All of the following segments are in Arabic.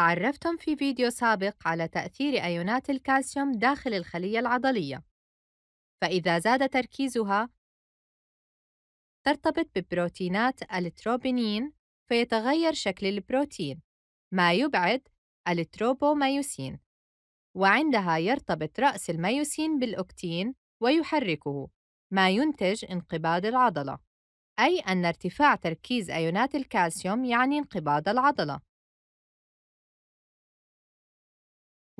تعرفتم في فيديو سابق على تأثير أيونات الكالسيوم داخل الخلية العضلية فإذا زاد تركيزها ترتبط ببروتينات التروبينين فيتغير شكل البروتين ما يبعد التروبوميوسين وعندها يرتبط رأس الميوسين بالأكتين ويحركه ما ينتج انقباض العضلة أي أن ارتفاع تركيز أيونات الكالسيوم يعني انقباض العضلة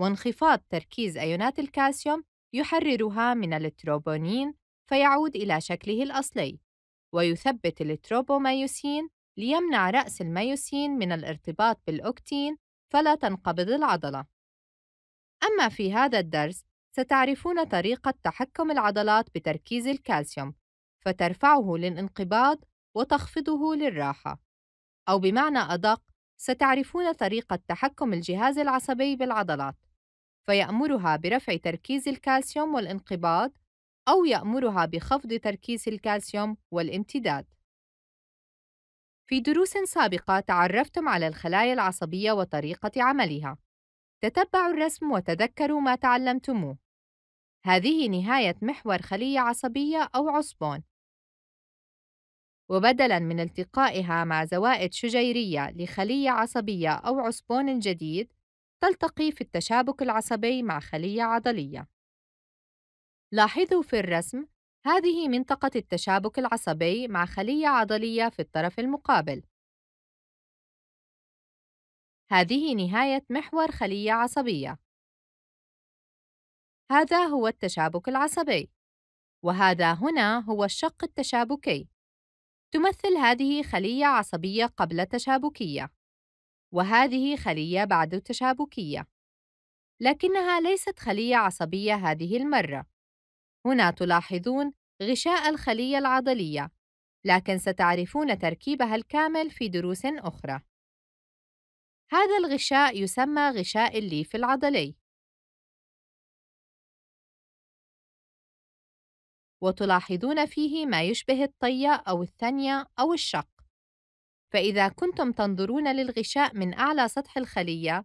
وانخفاض تركيز أيونات الكالسيوم يحررها من التروبونين فيعود إلى شكله الأصلي ويثبت التروبومايوسين ليمنع رأس المايوسين من الارتباط بالأكتين فلا تنقبض العضلة أما في هذا الدرس ستعرفون طريقة تحكم العضلات بتركيز الكالسيوم فترفعه للانقباض وتخفضه للراحة أو بمعنى أدق ستعرفون طريقة تحكم الجهاز العصبي بالعضلات فيأمرها برفع تركيز الكالسيوم والانقباض أو يأمرها بخفض تركيز الكالسيوم والامتداد. في دروس سابقة تعرفتم على الخلايا العصبية وطريقة عملها. تتبعوا الرسم وتذكروا ما تعلمتموه. هذه نهاية محور خلية عصبية أو عصبون. وبدلاً من التقائها مع زوائد شجيرية لخلية عصبية أو عصبون جديد، تلتقي في التشابك العصبي مع خلية عضلية. لاحظوا في الرسم هذه منطقة التشابك العصبي مع خلية عضلية في الطرف المقابل. هذه نهاية محور خلية عصبية. هذا هو التشابك العصبي، وهذا هنا هو الشق التشابكي. تمثل هذه خلية عصبية قبل تشابكية. وهذه خلية بعد تشابكية لكنها ليست خلية عصبية هذه المرة هنا تلاحظون غشاء الخلية العضلية لكن ستعرفون تركيبها الكامل في دروس أخرى هذا الغشاء يسمى غشاء الليف العضلي وتلاحظون فيه ما يشبه الطية أو الثنية أو الشق فإذا كنتم تنظرون للغشاء من أعلى سطح الخلية،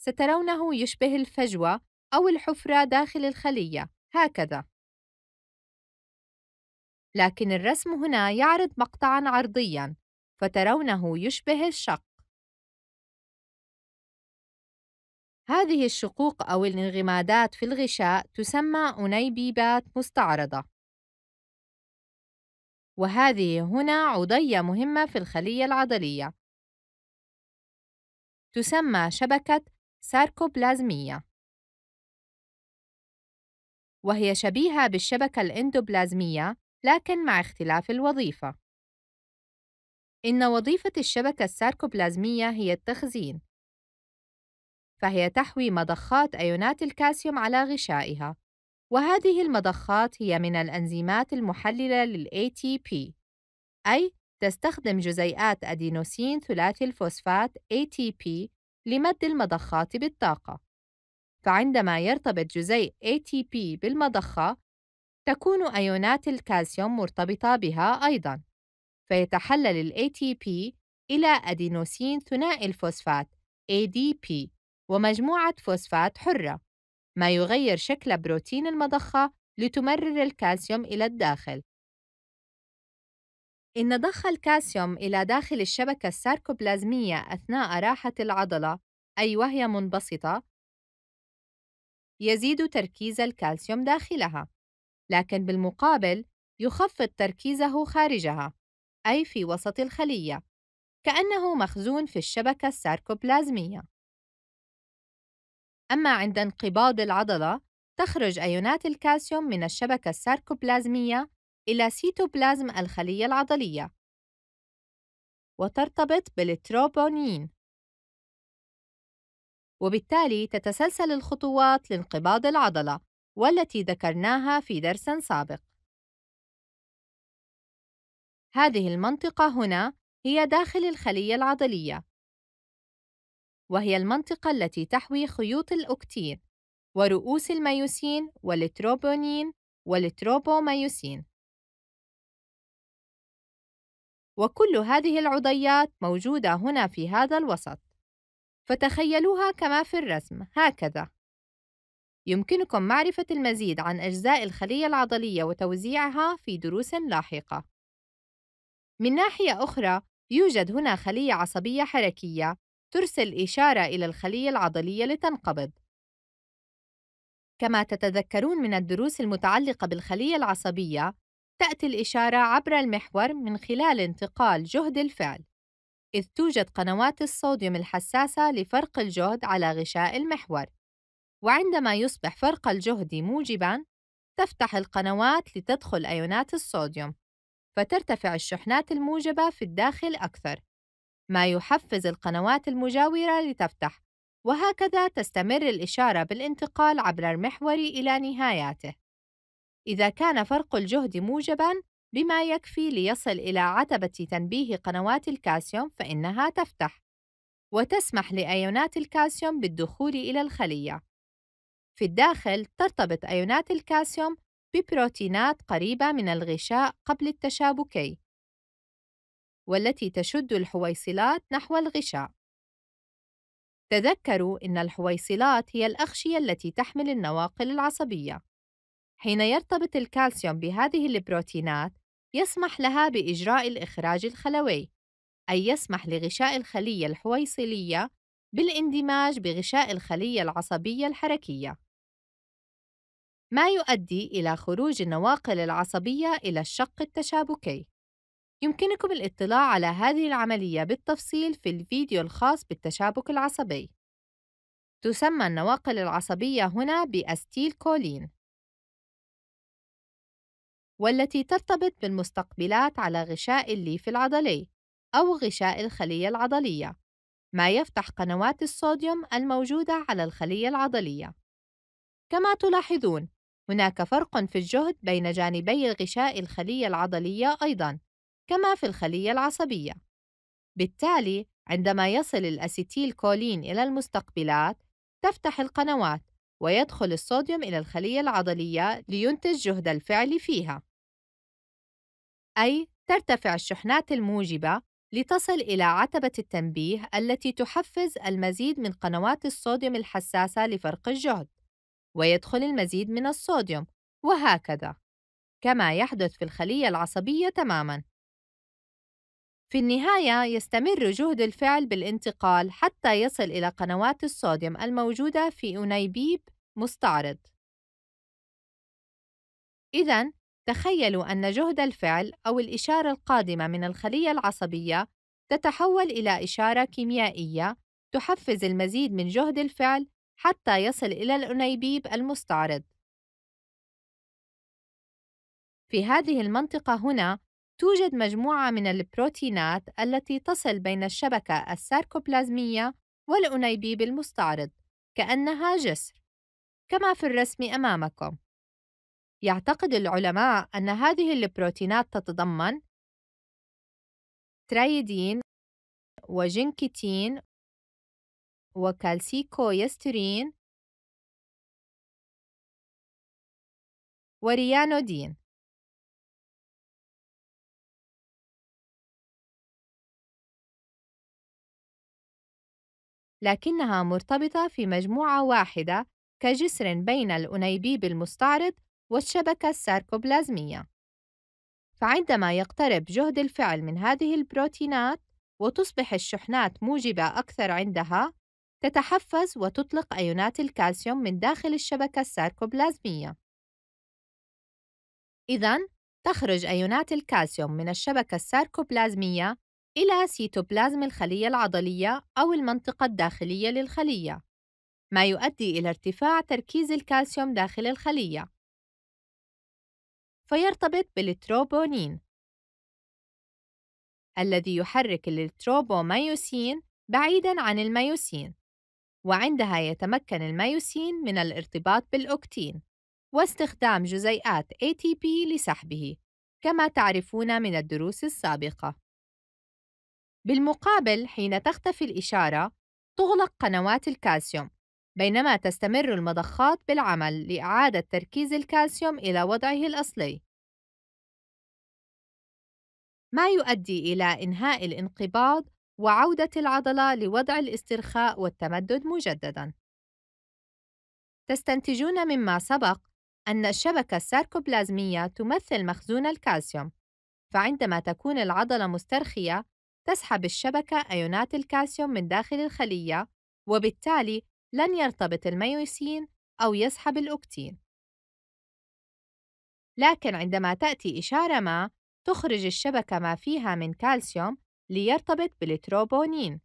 سترونه يشبه الفجوة أو الحفرة داخل الخلية، هكذا. لكن الرسم هنا يعرض مقطعًا عرضيًا، فترونه يشبه الشق. هذه الشقوق أو الانغمادات في الغشاء تسمى أنيبيبات مستعرضة. وهذه هنا عضية مهمة في الخلية العضلية تسمى شبكة ساركوبلازمية وهي شبيهة بالشبكة الإندوبلازمية لكن مع اختلاف الوظيفة إن وظيفة الشبكة الساركوبلازمية هي التخزين فهي تحوي مضخات أيونات الكالسيوم على غشائها وهذه المضخات هي من الأنزيمات المحللة للـ ATP أي تستخدم جزيئات أدينوسين ثلاثي الفوسفات ATP لمد المضخات بالطاقة فعندما يرتبط جزيء ATP بالمضخة تكون أيونات الكالسيوم مرتبطة بها أيضاً فيتحلل الـ ATP إلى أدينوسين ثنائي الفوسفات ADP ومجموعة فوسفات حرة ما يغير شكل بروتين المضخة لتمرر الكالسيوم إلى الداخل. إن ضخ الكالسيوم إلى داخل الشبكة الساركوبلازمية أثناء راحة العضلة أي وهي منبسطة يزيد تركيز الكالسيوم داخلها، لكن بالمقابل يخفض تركيزه خارجها أي في وسط الخلية، كأنه مخزون في الشبكة الساركوبلازمية. أما عند انقباض العضلة تخرج أيونات الكالسيوم من الشبكة الساركوبلازمية إلى سيتوبلازم الخلية العضلية وترتبط بالتروبونين وبالتالي تتسلسل الخطوات لانقباض العضلة والتي ذكرناها في درس سابق هذه المنطقة هنا هي داخل الخلية العضلية وهي المنطقة التي تحوي خيوط الأكتين ورؤوس الميوسين والتروبونين والتروبوميوسين وكل هذه العضيات موجودة هنا في هذا الوسط فتخيلوها كما في الرسم هكذا يمكنكم معرفة المزيد عن أجزاء الخلية العضلية وتوزيعها في دروس لاحقة من ناحية أخرى يوجد هنا خلية عصبية حركية ترسل إشارة إلى الخلية العضلية لتنقبض. كما تتذكرون من الدروس المتعلقة بالخلية العصبية، تأتي الإشارة عبر المحور من خلال انتقال جهد الفعل، إذ توجد قنوات الصوديوم الحساسة لفرق الجهد على غشاء المحور، وعندما يصبح فرق الجهد موجبًا، تفتح القنوات لتدخل أيونات الصوديوم، فترتفع الشحنات الموجبة في الداخل أكثر. ما يحفز القنوات المجاورة لتفتح وهكذا تستمر الإشارة بالانتقال عبر المحور إلى نهاياته إذا كان فرق الجهد موجباً بما يكفي ليصل إلى عتبة تنبيه قنوات الكالسيوم فإنها تفتح وتسمح لأيونات الكالسيوم بالدخول إلى الخلية في الداخل ترتبط أيونات الكالسيوم ببروتينات قريبة من الغشاء قبل التشابكي والتي تشد الحويصلات نحو الغشاء تذكروا أن الحويصلات هي الأغشية التي تحمل النواقل العصبية. حين يرتبط الكالسيوم بهذه البروتينات، يسمح لها بإجراء الإخراج الخلوي، أي يسمح لغشاء الخلية الحويصلية بالاندماج بغشاء الخلية العصبية الحركية، ما يؤدي إلى خروج النواقل العصبية إلى الشق التشابكي. يمكنكم الاطلاع على هذه العملية بالتفصيل في الفيديو الخاص بالتشابك العصبي. تسمى النواقل العصبية هنا بأستيل كولين، والتي ترتبط بالمستقبلات على غشاء الليف العضلي أو غشاء الخلية العضلية، ما يفتح قنوات الصوديوم الموجودة على الخلية العضلية. كما تلاحظون، هناك فرق في الجهد بين جانبي غشاء الخلية العضلية أيضًا، كما في الخلية العصبية بالتالي عندما يصل الأسيتيل كولين إلى المستقبلات تفتح القنوات ويدخل الصوديوم إلى الخلية العضلية لينتج جهد الفعل فيها أي ترتفع الشحنات الموجبة لتصل إلى عتبة التنبيه التي تحفز المزيد من قنوات الصوديوم الحساسة لفرق الجهد ويدخل المزيد من الصوديوم وهكذا كما يحدث في الخلية العصبية تماماً في النهاية يستمر جهد الفعل بالانتقال حتى يصل إلى قنوات الصوديوم الموجودة في أنيبيب مستعرض. إذا تخيلوا أن جهد الفعل أو الإشارة القادمة من الخلية العصبية تتحول إلى إشارة كيميائية تحفز المزيد من جهد الفعل حتى يصل إلى الأنيبيب المستعرض. في هذه المنطقة هنا توجد مجموعة من البروتينات التي تصل بين الشبكة الساركوبلازمية والأنيبيب المستعرض كأنها جسر، كما في الرسم أمامكم. يعتقد العلماء أن هذه البروتينات تتضمن ترايدين وجنكتين وكالسيكويسترين وريانودين لكنها مرتبطة في مجموعة واحدة كجسر بين الأنيبيب المستعرض والشبكة الساركوبلازمية. فعندما يقترب جهد الفعل من هذه البروتينات وتصبح الشحنات موجبة أكثر عندها، تتحفز وتطلق أيونات الكالسيوم من داخل الشبكة الساركوبلازمية. إذا تخرج أيونات الكالسيوم من الشبكة الساركوبلازمية إلى سيتوبلازم الخلية العضلية أو المنطقة الداخلية للخلية، ما يؤدي إلى ارتفاع تركيز الكالسيوم داخل الخلية، فيرتبط بالتروبونين الذي يحرك التروبومايوسين بعيدًا عن المايوسين، وعندها يتمكن المايوسين من الارتباط بالأوكتين واستخدام جزيئات ATP لسحبه، كما تعرفون من الدروس السابقة. بالمقابل حين تختفي الإشارة تغلق قنوات الكالسيوم بينما تستمر المضخات بالعمل لإعادة تركيز الكالسيوم إلى وضعه الأصلي ما يؤدي إلى إنهاء الانقباض وعودة العضلة لوضع الاسترخاء والتمدد مجدداً. تستنتجون مما سبق أن الشبكة الساركوبلازمية تمثل مخزون الكالسيوم، فعندما تكون العضلة مسترخية تسحب الشبكة أيونات الكالسيوم من داخل الخلية وبالتالي لن يرتبط الميوسين أو يسحب الأكتين لكن عندما تأتي إشارة ما تخرج الشبكة ما فيها من كالسيوم ليرتبط بالتروبونين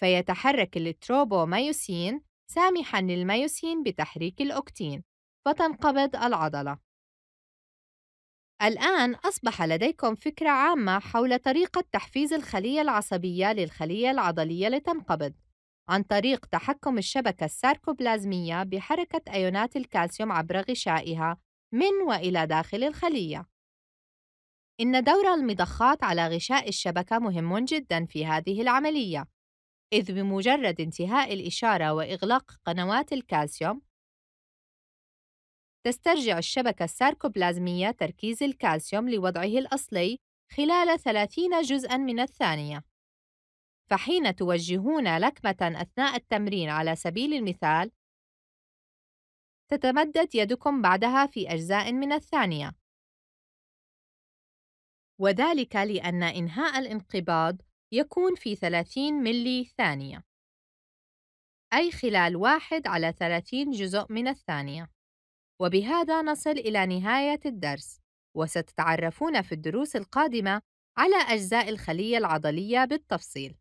فيتحرك التروبوميوسين سامحا للميوسين بتحريك الأكتين فتنقبض العضلة الآن أصبح لديكم فكرة عامة حول طريقة تحفيز الخلية العصبية للخلية العضلية لتنقبض عن طريق تحكم الشبكة الساركوبلازمية بحركة أيونات الكالسيوم عبر غشائها من وإلى داخل الخلية. إن دور المضخات على غشاء الشبكة مهم جدًا في هذه العملية، إذ بمجرد انتهاء الإشارة وإغلاق قنوات الكالسيوم، تسترجع الشبكة الساركوبلازمية تركيز الكالسيوم لوضعه الأصلي خلال 30 جزءا من الثانية. فحين توجهون لكمة أثناء التمرين على سبيل المثال، تتمدد يدكم بعدها في أجزاء من الثانية. وذلك لأن إنهاء الانقباض يكون في 30 ملي ثانية، أي خلال واحد على 30 جزء من الثانية. وبهذا نصل إلى نهاية الدرس وستتعرفون في الدروس القادمة على أجزاء الخلية العضلية بالتفصيل